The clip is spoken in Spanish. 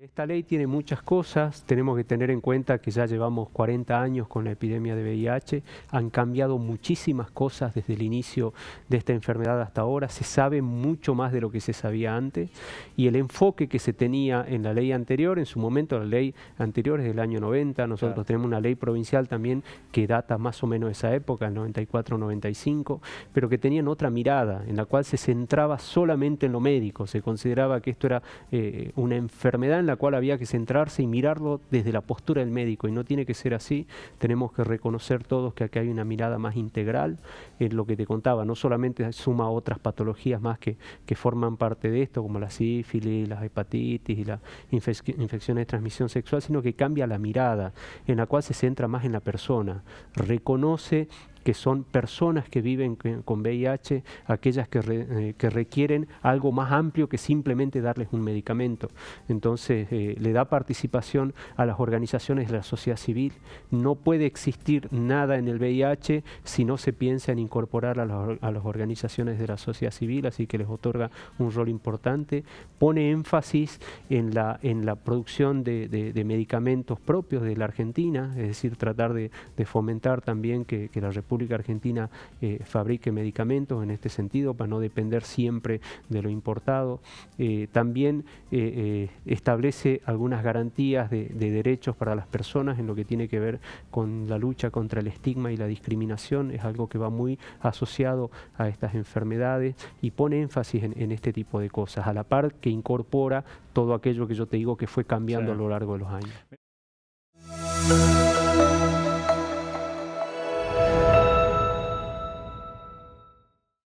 Esta ley tiene muchas cosas, tenemos que tener en cuenta que ya llevamos 40 años con la epidemia de VIH, han cambiado muchísimas cosas desde el inicio de esta enfermedad hasta ahora, se sabe mucho más de lo que se sabía antes y el enfoque que se tenía en la ley anterior, en su momento la ley anterior es del año 90, nosotros tenemos una ley provincial también que data más o menos de esa época, el 94-95, pero que tenían otra mirada en la cual se centraba solamente en lo médico, se consideraba que esto era eh, una enfermedad en la cual había que centrarse y mirarlo desde la postura del médico, y no tiene que ser así. Tenemos que reconocer todos que aquí hay una mirada más integral en lo que te contaba, no solamente suma otras patologías más que, que forman parte de esto, como la sífilis, las hepatitis y las infecciones de transmisión sexual, sino que cambia la mirada, en la cual se centra más en la persona, reconoce que son personas que viven con VIH, aquellas eh, que, requieren algo más amplio que simplemente darles un medicamento. Entonces, eh, le da participación a las organizaciones de la sociedad civil. No puede existir nada en el VIH si no se piensa en incorporar a, las organizaciones de la sociedad civil, así que les otorga un rol importante. Pone énfasis en la, en la producción de, medicamentos propios de la Argentina, es decir, tratar de, fomentar también que, que la República República Argentina eh, fabrique medicamentos en este sentido para no depender siempre de lo importado. Eh, también eh, establece algunas garantías de, derechos para las personas en lo que tiene que ver con la lucha contra el estigma y la discriminación. Es algo que va muy asociado a estas enfermedades y pone énfasis en, este tipo de cosas, a la par que incorpora todo aquello que yo te digo que fue cambiando a lo largo de los años.